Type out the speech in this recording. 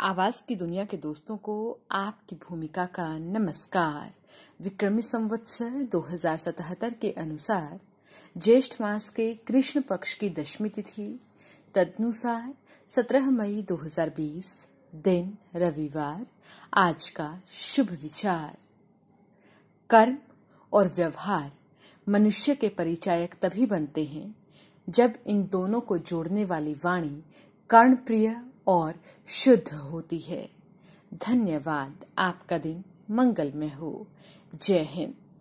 आवाज़ की दुनिया के दोस्तों को आपकी भूमिका का नमस्कार विक्रमी संवत्सर 2077 के अनुसार ज्येष्ठ मास के कृष्ण पक्ष की दशमी तिथि तदनुसार 17 मई 2020 दिन रविवार आज का शुभ विचार कर्म और व्यवहार मनुष्य के परिचायक तभी बनते हैं जब इन दोनों को जोड़ने वाली वाणी कर्णप्रिय और शुद्ध होती है धन्यवाद आपका दिन मंगलमय हो जय हिंद